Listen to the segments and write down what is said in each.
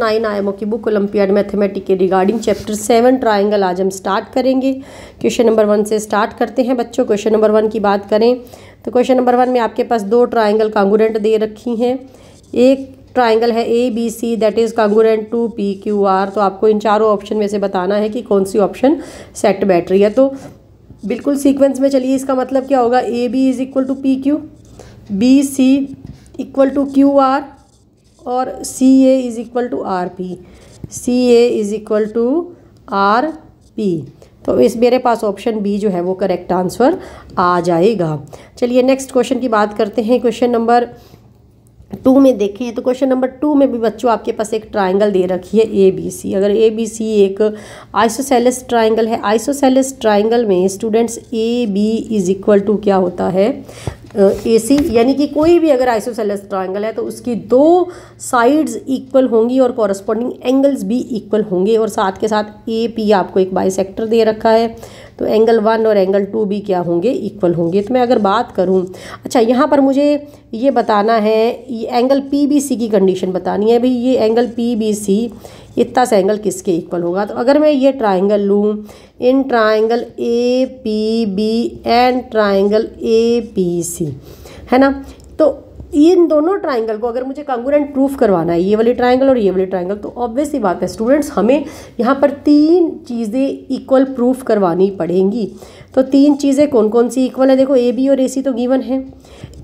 nine o की book olympiad mathematic के regarding chapter seven triangle आज हम स्टार्ट करेंगे क्वेश्चन नंबर वन से स्टार्ट करते हैं बच्चों क्वेश्चन नंबर वन की बात करें तो क्वेश्चन नंबर वन में आपके पास दो ट्राइंगल कांगुरेंट दे रखी हैं एक ट्राइंगल है A B C that is congruent to P Q R तो आपको इन चारों ऑप्शन में से बताना है कि कौन सी ऑप्शन सेट बैठ रही है तो बिल्कुल सीक्वेंस में चलिए इसका मतलब क्या होगा A B is equal to P Q B C equal to Q R और C A is equal to R P C A is equal to R P तो इस मेरे पास ऑप्शन बी जो है वो करेक्ट आंसर आ जाएगा चलिए next question की बात करते हैं क्वेश्चन नंबर टू में देखें तो क्वेश्चन नंबर टू में भी बच्चों आपके पास एक ट्रायंगल दे रखी है ए बी सी अगर ए बी सी एक आइसोसेलिस ट्रायंगल है आइसोसेलिस ट्रायंगल में students A B is equal to क्या होता है ए सी यानी कि कोई भी अगर आइसोसेलस ट्राइंगल है तो उसकी दो साइड्स इक्वल होंगी और कॉरस्पॉन्डिंग एंगल्स भी इक्वल होंगे और साथ के साथ ए पी आपको एक बाई दे रखा है तो एंगल वन और एंगल टू भी क्या होंगे इक्वल होंगे तो मैं अगर बात करूँ अच्छा यहाँ पर मुझे ये बताना है ये एंगल पी बी सी की कंडीशन बतानी है भाई ये एंगल पी बी सी इतना सा एंगल किसके इक्वल होगा तो अगर मैं ये ट्राइंगल लूँ in triangle A P B and triangle A P C है ना तो इन दोनों ट्राइंगल को अगर मुझे कंगूरेंट प्रूफ करवाना है ये वाली ट्राइंगल और ये वाली ट्राइंगल तो ऑब्वियस ही बात है स्टूडेंट्स हमें यहाँ पर तीन चीज़ें इक्वल प्रूफ करवानी पड़ेंगी तो तीन चीज़ें कौन कौन सी इक्वल है देखो ए बी और ए सी तो गिवन है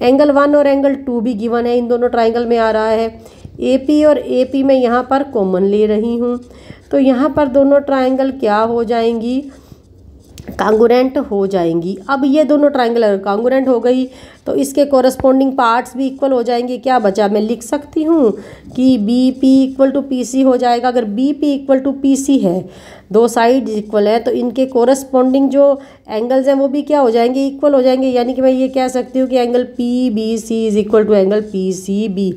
एंगल वन और एंगल टू भी गिवन है इन दोनों ट्राइंगल में आ रहा है ए पी और ए पी मैं यहाँ पर कॉमन ले रही हूँ तो यहाँ पर दोनों ट्राइंगल क्या हो जाएंगी कांगुरेंट हो जाएंगी अब ये दोनों ट्राइंगल अगर कांगोरेंट हो गई तो इसके कॉरस्पॉन्डिंग पार्ट्स भी इक्वल हो जाएंगे क्या बचा मैं लिख सकती हूँ कि B P equal to P C हो जाएगा अगर B P equal to P C है दो साइड इक्वल है तो इनके कोरस्पोंडिंग जो एंगल्स हैं वो भी क्या हो जाएंगे इक्वल हो जाएंगे यानी कि मैं ये कह सकती हूँ कि angle P B C is equal to angle P C B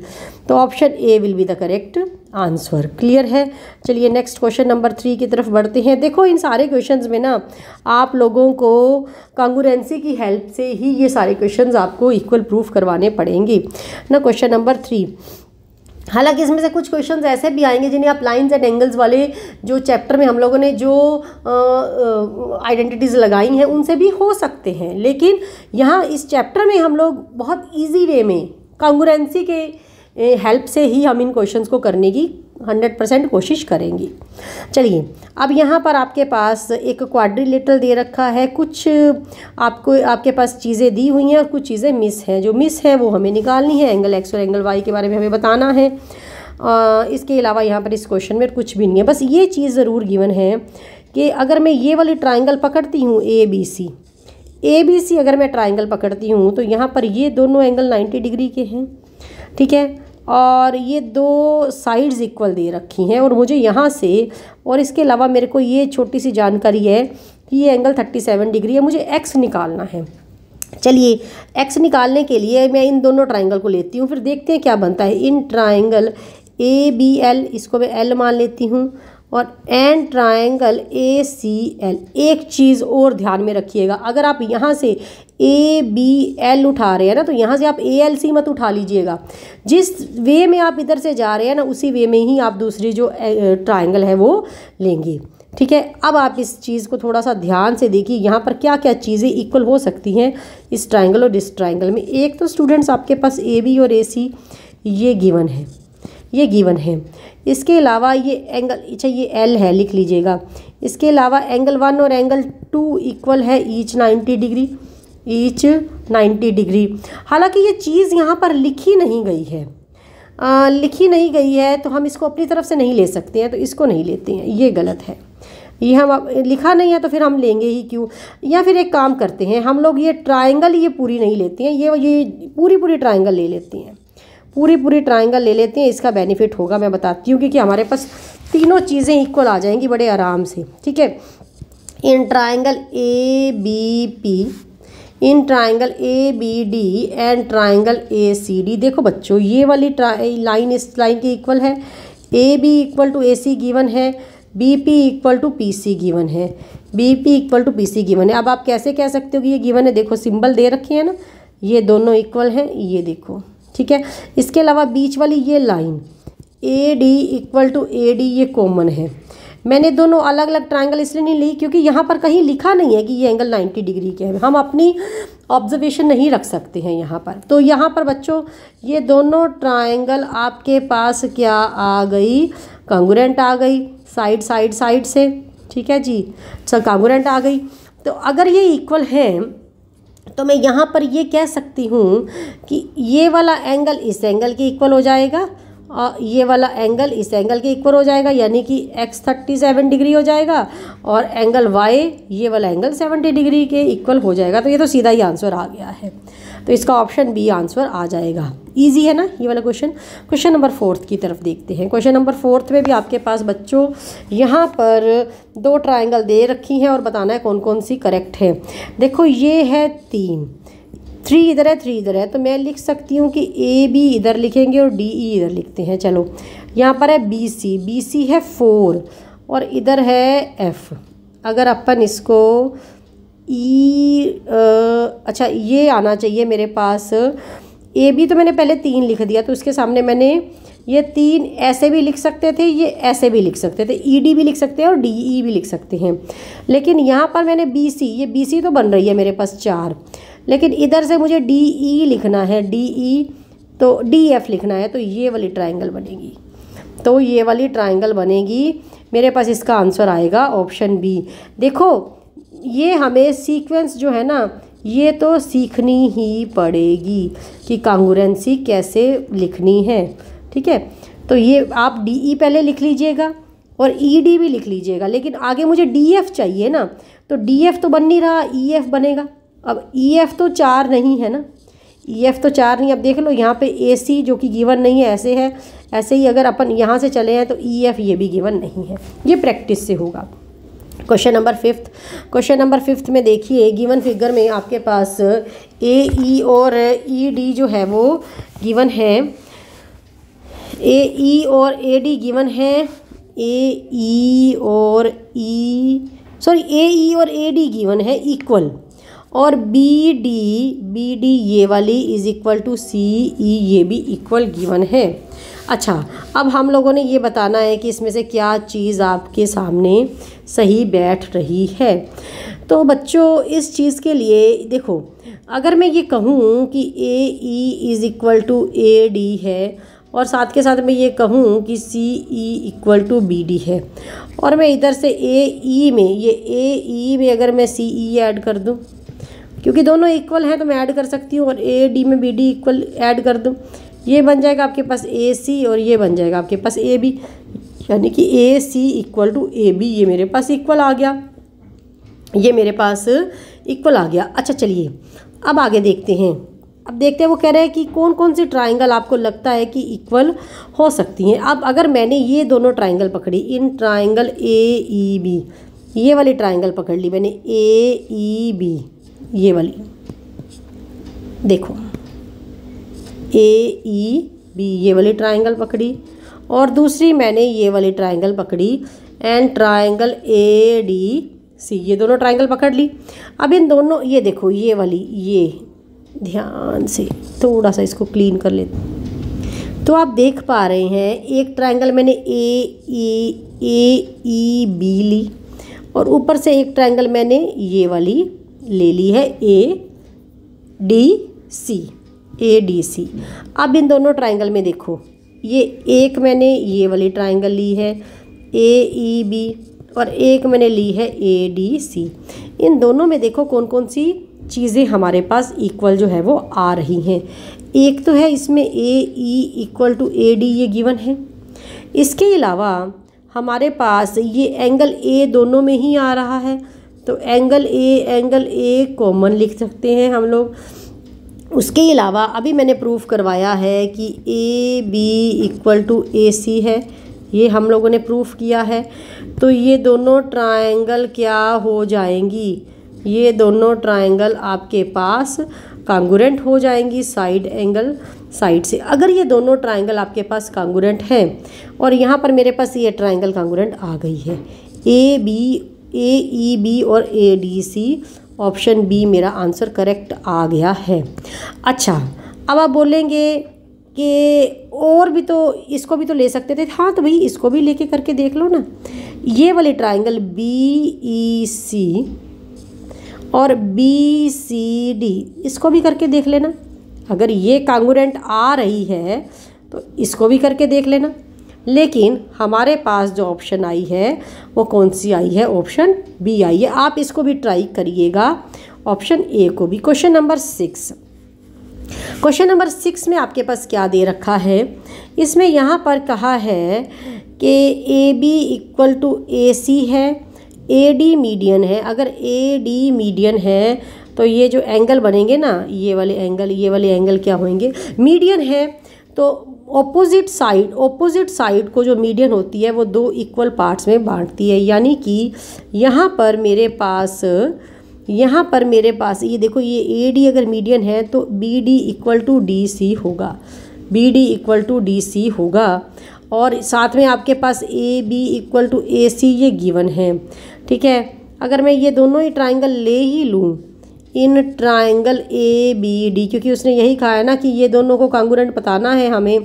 तो option A will be the correct answer clear है चलिए नेक्स्ट क्वेश्चन नंबर थ्री की तरफ बढ़ते हैं देखो इन सारे क्वेश्चन में ना आप लोगों को कांगुरेंसी की हेल्प से ही ये सारे क्वेश्चन आपको आपको इक्वल प्रूफ करवाने पड़ेंगे ना क्वेश्चन नंबर थ्री हालांकि इसमें से कुछ क्वेश्चन ऐसे भी आएंगे जिन्हें आप लाइंस एंड एंगल्स वाले जो चैप्टर में हम लोगों ने जो आइडेंटिटीज़ लगाई हैं उनसे भी हो सकते हैं लेकिन यहाँ इस चैप्टर में हम लोग बहुत ईजी वे में कांग्रेंसी के हेल्प से ही हम इन क्वेश्चंस को करने की हंड्रेड परसेंट कोशिश करेंगी चलिए अब यहाँ पर आपके पास एक क्वाड्रिलेटरल दे रखा है कुछ आपको आपके पास चीज़ें दी हुई हैं और कुछ चीज़ें मिस हैं जो मिस हैं वो हमें निकालनी है एंगल एक्स और एंगल वाई के बारे में हमें बताना है आ, इसके अलावा यहाँ पर इस क्वेश्चन में कुछ भी नहीं है बस ये चीज़ ज़रूर गिवन है कि अगर मैं ये वाली ट्राइंगल पकड़ती हूँ ए बी सी ए बी सी अगर मैं ट्राइंगल पकड़ती हूँ तो यहाँ पर ये दोनों एंगल नाइन्टी डिग्री के हैं ठीक है और ये दो साइड्स इक्वल दे रखी हैं और मुझे यहाँ से और इसके अलावा मेरे को ये छोटी सी जानकारी है कि ये एंगल थर्टी सेवन डिग्री है मुझे एक्स निकालना है चलिए एक्स निकालने के लिए मैं इन दोनों ट्राइंगल को लेती हूँ फिर देखते हैं क्या बनता है in triangle A B L इसको मैं एल मान लेती हूँ और in triangle A C L एक चीज़ और ध्यान में रखिएगा अगर आप यहाँ से ए बी एल उठा रहे हैं ना तो यहाँ से आप ए एल सी मत उठा लीजिएगा जिस वे में आप इधर से जा रहे हैं ना उसी वे में ही आप दूसरी जो ट्राइंगल है वो लेंगे ठीक है अब आप इस चीज़ को थोड़ा सा ध्यान से देखिए यहाँ पर क्या क्या चीज़ें इक्वल हो सकती हैं इस ट्राइंगल और इस ट्राइंगल में एक तो स्टूडेंट्स आपके पास ए बी और ए सी ये गिवन है ये गिवन है इसके अलावा ये एंगल अच्छा ये एल है लिख लीजिएगा इसके अलावा एंगल वन और एंगल टू इक्वल है each ninety degree each ninety degree हालांकि ये चीज़ यहाँ पर लिखी नहीं गई है आ, लिखी नहीं गई है तो हम इसको अपनी तरफ से नहीं ले सकते हैं तो इसको नहीं लेते हैं ये गलत है ये हम लिखा नहीं है तो फिर हम लेंगे ही क्यों या फिर एक काम करते हैं हम लोग ये ट्राइंगल ये पूरी नहीं लेते हैं ये ये पूरी पूरी ट्राइंगल ले लेते हैं पूरी पूरी ट्राइंगल ले लेते हैं इसका बेनिफिट होगा मैं बताती हूँ क्योंकि हमारे पास तीनों चीज़ें इक्वल आ जाएंगी बड़े आराम से ठीक है in triangle A B P in triangle A B D and triangle A C D देखो बच्चों ये वाली लाइन इस लाइन की इक्वल है A B equal to A C given है B P equal to P C given है B P equal to P C given है अब आप कैसे कह सकते हो कि ये गिवन है देखो सिंबल दे रखे हैं ना ये दोनों इक्वल हैं ये देखो ठीक है इसके अलावा बीच वाली ये line A D equal to A D ये कॉमन है मैंने दोनों अलग अलग ट्राइंगल इसलिए नहीं ली क्योंकि यहाँ पर कहीं लिखा नहीं है कि ये एंगल 90 डिग्री के हैं हम अपनी ऑब्जर्वेशन नहीं रख सकते हैं यहाँ पर तो यहाँ पर बच्चों ये दोनों ट्राइंगल आपके पास क्या आ गई कांगुरेंट आ गई साइड साइड साइड से ठीक है जी सर कांगुरेंट आ गई तो अगर ये इक्वल हैं तो मैं यहाँ पर ये कह सकती हूँ कि ये वाला एंगल इस एंगल के इक्वल हो जाएगा और ये वाला एंगल इस एंगल के इक्वल हो जाएगा यानी कि एक्स थर्टी सेवन डिग्री हो जाएगा और एंगल वाई ये वाला एंगल सेवेंटी डिग्री के इक्वल हो जाएगा तो ये तो सीधा ही आंसर आ गया है तो इसका ऑप्शन बी आंसर आ जाएगा ईजी है ना ये वाला क्वेश्चन क्वेश्चन नंबर फोर्थ की तरफ देखते हैं क्वेश्चन नंबर फोर्थ में भी आपके पास बच्चों यहाँ पर दो ट्राइंगल दे रखी हैं और बताना है कौन कौन सी करेक्ट है देखो ये है तीन थ्री इधर है थ्री इधर है तो मैं लिख सकती हूँ कि ए बी इधर लिखेंगे और डी ई e इधर लिखते हैं चलो यहाँ पर है बी सी बी सी है फोर और इधर है एफ़ अगर अपन इसको ई अच्छा ये आना चाहिए मेरे पास ए बी तो मैंने पहले तीन लिख दिया तो उसके सामने मैंने ये तीन ऐसे भी लिख सकते थे ये ऐसे भी लिख सकते थे ई डी भी लिख सकते हैं और डी ई भी लिख सकते हैं लेकिन यहाँ पर मैंने बी सी ये बी सी तो बन रही है मेरे पास चार लेकिन इधर से मुझे डी ई लिखना है डी ई तो डी एफ लिखना है तो ये वाली ट्राइंगल बनेगी तो ये वाली ट्राइंगल बनेगी मेरे पास इसका आंसर आएगा ऑप्शन बी देखो ये हमें सीक्वेंस जो है ना ये तो सीखनी ही पड़ेगी कि कांगुरेंसी कैसे लिखनी है ठीक है तो ये आप डी ई e पहले लिख लीजिएगा और ई e डी भी लिख लीजिएगा लेकिन आगे मुझे डी एफ चाहिए ना तो डी एफ तो बन नहीं रहा ई e एफ बनेगा अब ई एफ तो चार नहीं है ना ई एफ तो चार नहीं अब देख लो यहाँ पे ए सी जो कि गिवन नहीं है ऐसे है ऐसे ही अगर अपन यहाँ से चले हैं तो ई एफ ये भी गिवन नहीं है ये प्रैक्टिस से होगा question number fifth question number fifth में देखिए गिवन फिगर में आपके पास ए ई e और ई e, डी जो है वो गिवन है ए ई e और ए डी गिवन है ए ई और ई सॉरी ए ई और ए डी गिवन है इक्वल और बी डी बी डी ये वाली is equal to C E ये भी इक्वल गिवन है अच्छा अब हम लोगों ने ये बताना है कि इसमें से क्या चीज़ आपके सामने सही बैठ रही है तो बच्चों इस चीज़ के लिए देखो अगर मैं ये कहूँ कि A E is equal to A D है और साथ के साथ मैं ये कहूँ कि C E equal to B D है और मैं इधर से ए ई e में ये ए ई e में अगर मैं सी ई ऐड कर दूँ क्योंकि दोनों इक्वल हैं तो मैं ऐड कर सकती हूँ और ए डी में बी डी इक्वल ऐड कर दूँ ये बन जाएगा आपके पास ए सी और ये बन जाएगा आपके पास ए बी यानी कि A C equal to A B ये मेरे पास इक्वल आ गया ये मेरे पास इक्वल आ गया अच्छा चलिए अब आगे देखते हैं अब देखते हैं वो कह रहे हैं कि कौन कौन सी ट्राइंगल आपको लगता है कि इक्वल हो सकती हैं अब अगर मैंने ये दोनों ट्राइंगल पकड़ी इन ट्राइंगल ए ई बी ये वाली ट्राइंगल पकड़ ली मैंने ए ई बी ये वाली देखो ए ई बी ये वाली ट्राइंगल पकड़ी और दूसरी मैंने ये वाली ट्राइंगल पकड़ी and triangle A D C ये दोनों ट्राइंगल पकड़ ली अब इन दोनों ये देखो ये वाली ये ध्यान से थोड़ा सा इसको क्लीन कर लेते तो आप देख पा रहे हैं एक ट्राइंगल मैंने ए ई ए ई बी ली और ऊपर से एक ट्राइंगल मैंने ये वाली ले ली है A D C A D सी अब इन दोनों ट्राइंगल में देखो ये एक मैंने ये वाली ट्राइंगल ली है ए ई बी और एक मैंने ली है ए डी सी इन दोनों में देखो कौन कौन सी चीज़ें हमारे पास इक्वल जो है वो आ रही हैं एक तो है इसमें A E equal to A D ये गिवन है इसके अलावा हमारे पास ये एंगल ए दोनों में ही आ रहा है तो angle A angle A common लिख सकते हैं हम लोग उसके अलावा अभी मैंने प्रूफ करवाया है कि A B equal to A C है ये हम लोगों ने प्रूफ किया है तो ये दोनों ट्रायंगल क्या हो जाएंगी ये दोनों ट्रायंगल आपके पास कांगुरेंट हो जाएंगी साइड एंगल साइड से अगर ये दोनों ट्रायंगल आपके पास कांगुरेंट हैं और यहाँ पर मेरे पास ये ट्रायंगल कांगुरेंट आ गई है A B A E B और A D C option B मेरा आंसर करेक्ट आ गया है अच्छा अब आप बोलेंगे कि और भी तो इसको भी तो ले सकते थे हाँ तो भाई इसको भी लेके करके देख लो ना ये वाले ट्राइंगल बी ई सी और बी सी डी इसको भी करके देख लेना अगर ये कांगूरेंट आ रही है तो इसको भी करके देख लेना लेकिन हमारे पास जो ऑप्शन आई है वो कौन सी आई है ऑप्शन बी आई है आप इसको भी ट्राई करिएगा ऑप्शन ए को भी question number six question number six में आपके पास क्या दे रखा है इसमें यहाँ पर कहा है कि A B equal to A C है ए डी मीडियन है अगर ए डी मीडियन है तो ये जो एंगल बनेंगे ना ये वाले एंगल ये वाले एंगल क्या होंगे मीडियन है तो ऑपोजिट साइड ऑपोजिट साइड को जो मीडियन होती है वो दो इक्वल पार्ट्स में बांटती है यानी कि यहाँ पर मेरे पास यहाँ पर मेरे पास ये देखो ये ए डी अगर मीडियन है तो B D equal to D C होगा B D equal to D C होगा और साथ में आपके पास A B equal to A C ये गिवन है ठीक है अगर मैं ये दोनों ही ट्राइंगल ले ही लूँ in triangle A B D क्योंकि उसने यही कहा है ना कि ये दोनों को कांगुरेंट बताना है हमें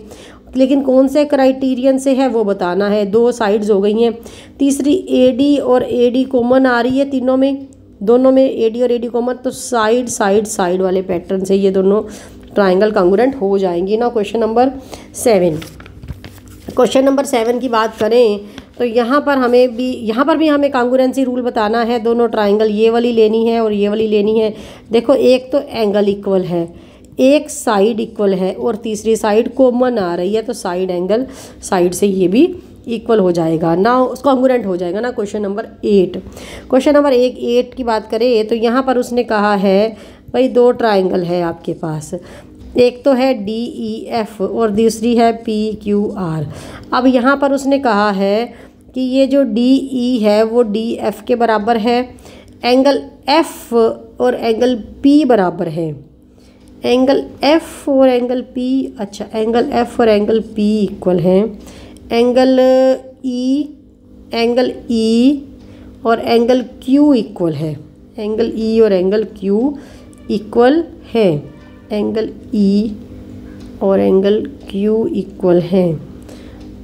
लेकिन कौन से क्राइटेरियन से है वो बताना है दो साइड्स हो गई हैं तीसरी ए डी और ए डी कॉमन आ रही है तीनों में दोनों में ए डी और ए डी कॉमन तो साइड साइड साइड वाले पैटर्न से ये दोनों ट्राइंगल कांगुरेंट हो जाएंगी ना question number seven question number seven की बात करें तो यहाँ पर हमें भी यहाँ पर भी हमें कांगुरेंसी रूल बताना है दोनों ट्राइंगल ये वाली लेनी है और ये वाली लेनी है देखो एक तो एंगल इक्वल है एक साइड इक्वल है और तीसरी साइड कॉमन आ रही है तो साइड एंगल साइड से ये भी इक्वल हो जाएगा ना कॉन्गुरेंट हो जाएगा ना question number eight question number एक एट की बात करें तो यहाँ पर उसने कहा है भाई दो ट्राइंगल है आपके पास एक तो है डी ई एफ और दूसरी है पी क्यू आर अब यहाँ पर उसने कहा है कि ये जो डी ई e है वो डी एफ के बराबर है एंगल एफ और एंगल पी बराबर है एंगल एफ और एंगल पी अच्छा एंगल एफ और एंगल पी इक्वल हैं एंगल ई एंगल ई और एंगल क्यू इक्वल है एंगल ई e और एंगल क्यू इक्वल है एंगल ई e और एंगल क्यू इक्वल हैं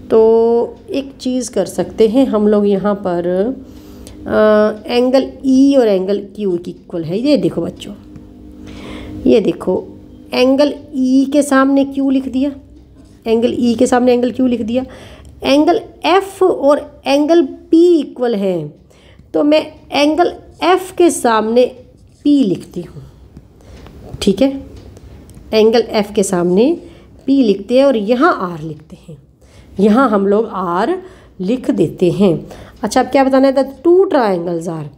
तो एक चीज़ कर सकते हैं हम लोग यहाँ पर आ, एंगल ई और एंगल क्यू इक्वल है ये देखो बच्चों ये देखो एंगल ई e के सामने क्यू लिख दिया एंगल ई e के सामने एंगल क्यू लिख दिया एंगल एफ और एंगल पी इक्वल हैं तो मैं एंगल एफ के सामने पी लिखती हूँ ठीक है एंगल एफ के सामने पी लिखते हैं और यहाँ आर लिखते हैं यहाँ हम लोग आर लिख देते हैं अच्छा अब क्या बताना है द टू ट्राइंगल्स आर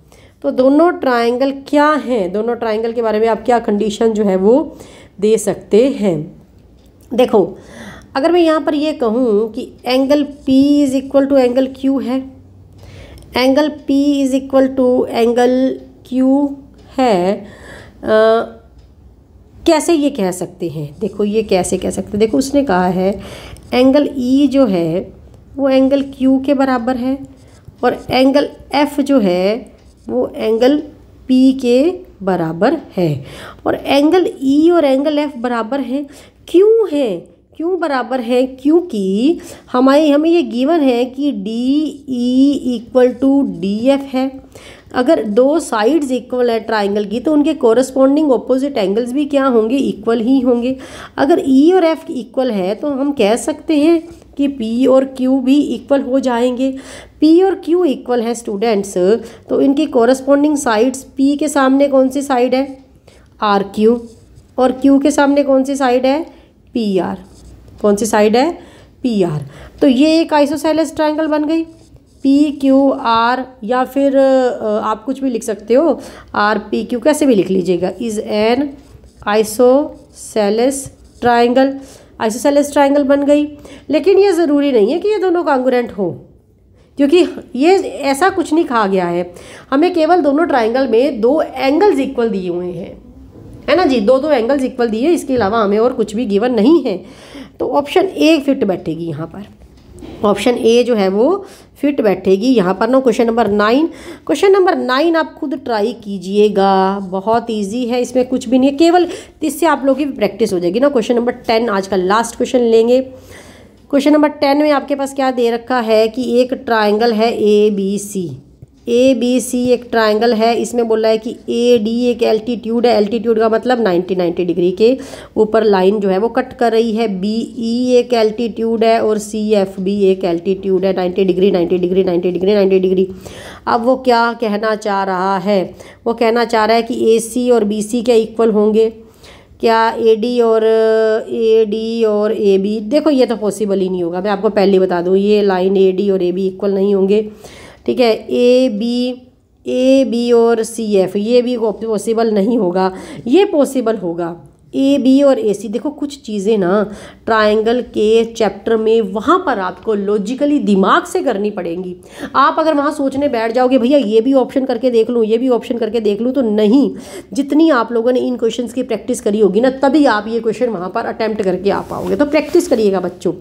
तो दोनों ट्राइंगल क्या हैं दोनों ट्राइंगल के बारे में आप क्या कंडीशन जो है वो दे सकते हैं देखो अगर मैं यहाँ पर ये कहूँ कि angle P is equal to angle Q है angle P is equal to angle Q है आ, कैसे ये कह सकते हैं देखो ये कैसे कह सकते हैं देखो उसने कहा है एंगल ई e जो है वो एंगल क्यू के बराबर है और एंगल एफ जो है वो एंगल पी के बराबर है और एंगल ई e और एंगल एफ बराबर हैं क्यों हैं क्यों बराबर हैं क्योंकि हमारे हमें ये गिवन है कि D E equal to D F है अगर दो साइड्स इक्वल है ट्राइंगल की तो उनके कोरस्पॉन्डिंग ऑपोजिट एंगल्स भी क्या होंगे इक्वल ही होंगे अगर ई e और एफ इक्वल है तो हम कह सकते हैं कि पी और क्यू भी इक्वल हो जाएंगे पी और क्यू इक्वल हैं स्टूडेंट्स तो इनकी कोरस्पॉन्डिंग साइड्स पी के सामने कौन सी साइड है आर क्यू और क्यू के सामने कौन सी साइड है पी आर कौन सी साइड है पी आर तो ये एक आइसोसेलस ट्राइंगल बन गई पी क्यू आर या फिर आप कुछ भी लिख सकते हो आर पी क्यू कैसे भी लिख लीजिएगा is an isosceles triangle isosceles triangle बन गई लेकिन ये ज़रूरी नहीं है कि ये दोनों कांगुरेंट हो क्योंकि ये ऐसा कुछ नहीं कहा गया है हमें केवल दोनों ट्राइंगल में दो एंगल्स इक्वल दिए हुए हैं है ना जी दो दो एंगल्स इक्वल दिए इसके अलावा हमें और कुछ भी गिवन नहीं है तो ऑप्शन ए फिट बैठेगी यहाँ पर ऑप्शन ए जो है वो फिट बैठेगी यहाँ पर ना question number nine question number nine आप खुद ट्राई कीजिएगा बहुत ईजी है इसमें कुछ भी नहीं है केवल इससे आप लोगों की प्रैक्टिस हो जाएगी ना क्वेश्चन नंबर टेन आज का लास्ट क्वेश्चन लेंगे क्वेश्चन नंबर टेन में आपके पास क्या दे रखा है कि एक ट्राइंगल है A B C A B C एक ट्राइंगल है इसमें बोला है कि ए डी एक एल्टीट्यूड है एल्टीट्यूड का मतलब 90 90 डिग्री के ऊपर लाइन जो है वो कट कर रही है बी ई e एक एल्टीट्यूड है और सी एफ बी एक एल्टीट्यूड है 90 डिग्री 90 डिग्री 90 डिग्री 90 डिग्री अब वो क्या कहना चाह रहा है वो कहना चाह रहा है कि ए सी और बी सी क्या इक्वल होंगे क्या ए डी और ए डी और ए बी देखो ये तो पॉसिबल ही नहीं होगा मैं आपको पहले ही बता दूँ ये लाइन ए डी और ए बी इक्वल नहीं होंगे ठीक है ए बी ए बी और सी एफ ये भी पॉसिबल नहीं होगा ये पॉसिबल होगा ए बी और ए सी देखो कुछ चीज़ें ना ट्रायंगल के चैप्टर में वहाँ पर आपको लॉजिकली दिमाग से करनी पड़ेंगी आप अगर वहाँ सोचने बैठ जाओगे भैया ये भी ऑप्शन करके देख लूँ ये भी ऑप्शन करके देख लूँ तो नहीं जितनी आप लोगों ने इन क्वेश्चंस की प्रैक्टिस करी होगी ना तभी आप ये क्वेश्चन वहाँ पर अटैम्प्ट करके आ पाओगे तो प्रैक्टिस करिएगा बच्चों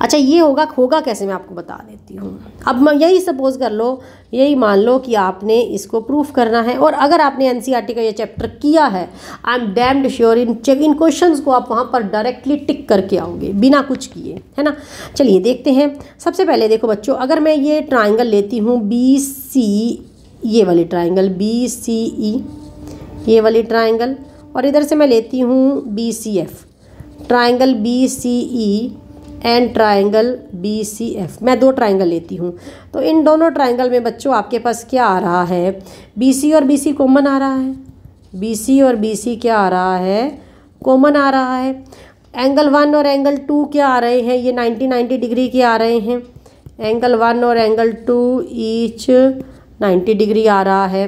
अच्छा ये होगा होगा कैसे मैं आपको बता देती हूँ अब मैं यही सपोज़ कर लो यही मान लो कि आपने इसको प्रूफ करना है और अगर आपने एन e का ये चैप्टर किया है I am damned sure in check in question को आप वहाँ पर डायरेक्टली टिक करके आओगे बिना कुछ किए है ना चलिए देखते हैं सबसे पहले देखो बच्चों अगर मैं ये ट्राइंगल लेती हूँ बी सी ये वाली ट्राइंगल बी सी ई ये वाली ट्राइंगल और इधर से मैं लेती हूँ B C F triangle B C E and triangle B C F मैं दो ट्राइंगल लेती हूँ तो इन दोनों ट्राइंगल में बच्चों आपके पास क्या आ रहा है बी सी और बी सी कॉमन आ रहा है बी सी और बी सी क्या आ रहा है कॉमन आ रहा है एंगल वन और एंगल टू क्या आ रहे हैं ये नाइन्टी नाइन्टी डिग्री के आ रहे हैं एंगल वन और angle two each ninety degree आ रहा है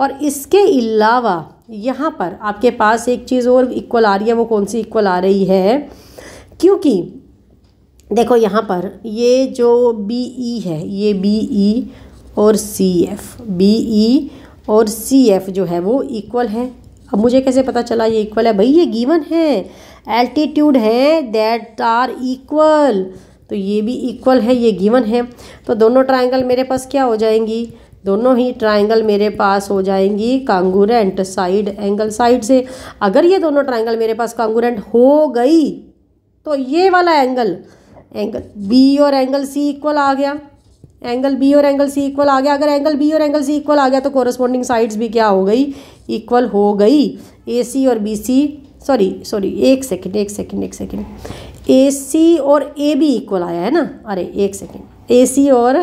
और इसके अलावा यहाँ पर आपके पास एक चीज़ और इक्वल आ रही है वो कौन सी इक्वल आ रही है क्योंकि देखो यहाँ पर ये जो बी ई e है ये बी ई e और सी एफ बी ई और सी एफ e जो है वो इक्वल है अब मुझे कैसे पता चला ये इक्वल है भाई ये गिवन है एल्टीट्यूड है दैट आर इक्वल तो ये भी इक्वल है ये गिवन है तो दोनों ट्रायंगल मेरे पास क्या हो जाएंगी दोनों ही ट्रायंगल मेरे पास हो जाएंगी कांगूरेंट साइड एंगल साइड से अगर ये दोनों ट्रायंगल मेरे पास कांगूरेंट हो गई तो ये वाला एंगल एंगल बी और एंगल सी इक्वल आ गया एंगल बी और एंगल सी इक्वल आ गया अगर एंगल बी और एंगल सी इक्वल आ गया तो कॉरस्पॉन्डिंग साइड्स भी क्या हो गई इक्वल हो गई ए सी और बी सी सॉरी सॉरी एक सेकेंड एक सेकेंड एक सेकेंड ए सी और ए बी इक्वल आया है ना अरे एक सेकेंड ए सी और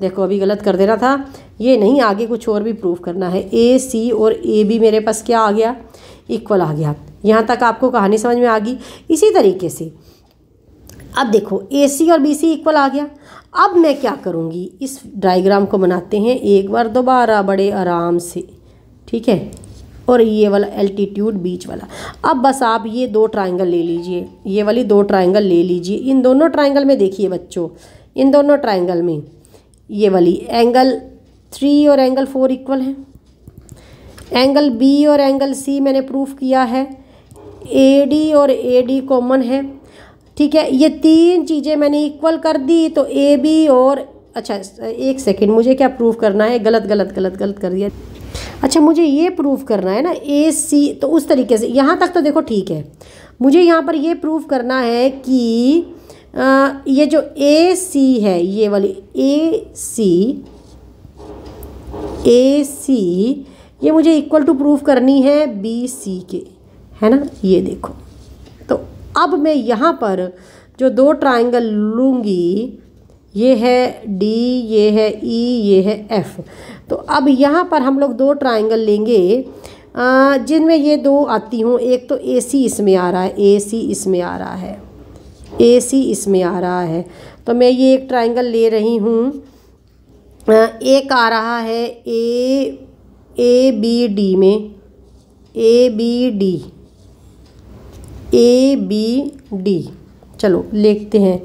देखो अभी गलत कर देना था ये नहीं आगे कुछ और भी प्रूफ करना है ए सी और ए बी मेरे पास क्या आ गया इक्वल आ गया यहाँ तक आपको कहानी समझ में आ गई इसी तरीके से अब देखो ए सी और बी सी इक्वल आ गया अब मैं क्या करूँगी इस डायग्राम को बनाते हैं एक बार दोबारा बड़े आराम से ठीक है और ये वाला एल्टीट्यूड बीच वाला अब बस आप ये दो ट्राइंगल ले लीजिए ये वाली दो ट्राइंगल ले लीजिए इन दोनों ट्राइंगल में देखिए बच्चों इन दोनों ट्राइंगल में ये वाली एंगल थ्री और एंगल फोर इक्वल है एंगल बी और एंगल सी मैंने प्रूफ किया है ए डी और ए डी कॉमन है ठीक है ये तीन चीज़ें मैंने इक्वल कर दी तो ए बी और अच्छा एक सेकेंड मुझे क्या प्रूफ करना है गलत गलत गलत गलत कर दिया अच्छा मुझे ये प्रूफ करना है ना ए सी तो उस तरीके से यहाँ तक तो देखो ठीक है मुझे यहाँ पर ये प्रूफ करना है कि आ, ये जो ए सी है ये वाली ए सी ए सी ये मुझे इक्वल टू प्रूफ करनी है बी सी के है ना ये देखो अब मैं यहाँ पर जो दो ट्राइंगल लूँगी ये है डी ये है ई e, ये है एफ तो अब यहाँ पर हम लोग दो ट्राइंगल लेंगे जिनमें ये दो आती हूँ एक तो ए सी इसमें आ रहा है ए सी इसमें आ रहा है ए सी इसमें आ रहा है तो मैं ये एक ट्राइंगल ले रही हूँ एक आ रहा है ए ए बी डी में A B D A B D चलो लेखते हैं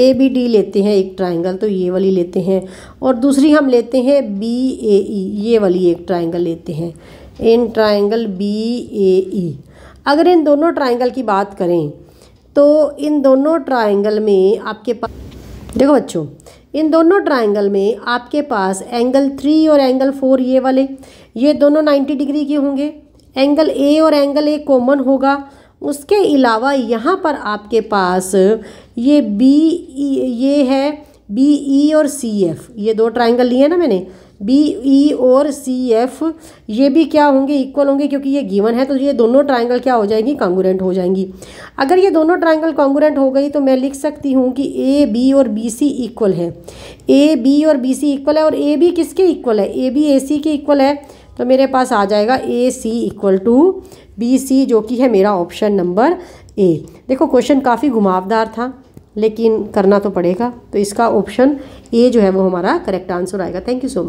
ए बी डी लेते हैं एक ट्राइंगल तो ये वाली लेते हैं और दूसरी हम लेते हैं बी ए ई ये वाली एक ट्राइंगल लेते हैं इन ट्राइंगल बी ए ई अगर इन दोनों ट्राइंगल की बात करें तो इन दोनों ट्राइंगल में आपके पास देखो बच्चों इन दोनों ट्राइंगल में आपके पास एंगल थ्री और एंगल फोर ये वाले ये दोनों नाइन्टी डिग्री के होंगे एंगल ए और एंगल ए कॉमन होगा उसके अलावा यहाँ पर आपके पास ये बी e, ये है बी ई e और सी एफ़ ये दो ट्राइंगल लिए ना मैंने बी ई e और सी एफ ये भी क्या होंगे इक्वल होंगे क्योंकि ये गिवन है तो ये दोनों ट्राइंगल क्या हो जाएंगी कॉन्गूरेंट हो जाएंगी अगर ये दोनों ट्राइंगल कॉन्गोरेंट हो गई तो मैं लिख सकती हूँ कि ए बी और बी सी इक्वल है ए बी और बी सी इक्वल है और ए बी किसके इक्वल है ए बी ए सी के इक्वल है तो मेरे पास आ जाएगा A C equal to B C जो कि है मेरा ऑप्शन नंबर ए देखो क्वेश्चन काफ़ी घुमावदार था लेकिन करना तो पड़ेगा तो इसका ऑप्शन ए जो है वो हमारा करेक्ट आंसर आएगा थैंक यू सो मच